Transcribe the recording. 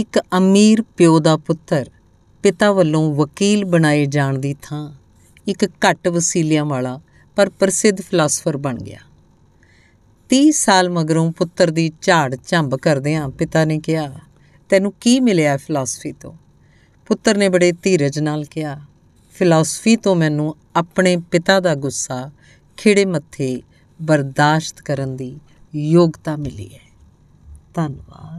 ਇੱਕ ਅਮੀਰ ਪਿਓ ਦਾ ਪੁੱਤਰ ਪਿਤਾ ਵੱਲੋਂ ਵਕੀਲ ਬਣਾਏ ਜਾਣ ਦੀ ਥਾਂ ਇੱਕ ਘੱਟ ਵਸੀਲਿਆਂ ਵਾਲਾ ਪਰ ਪ੍ਰਸਿੱਧ ਫਿਲਾਸਫਰ ਬਣ ਗਿਆ 30 ਸਾਲ ਮਗਰੋਂ ਪੁੱਤਰ ਦੀ ਝਾੜ ਝੰਬ ਕਰਦਿਆਂ ਪਿਤਾ ਨੇ ਕਿਹਾ ਤੈਨੂੰ ਕੀ ਮਿਲਿਆ ਫਿਲਾਸਫੀ ਤੋਂ ਪੁੱਤਰ ਨੇ ਬੜੇ ਧੀਰਜ ਨਾਲ ਕਿਹਾ ਫਿਲਾਸਫੀ ਤੋਂ ਮੈਨੂੰ ਆਪਣੇ ਪਿਤਾ ਦਾ ਗੁੱਸਾ ਖਿੜੇ ਮੱਥੇ ਬਰਦਾਸ਼ਤ ਕਰਨ ਦੀ ਯੋਗਤਾ ਮਿਲੀ ਹੈ ਧੰਨਵਾਦ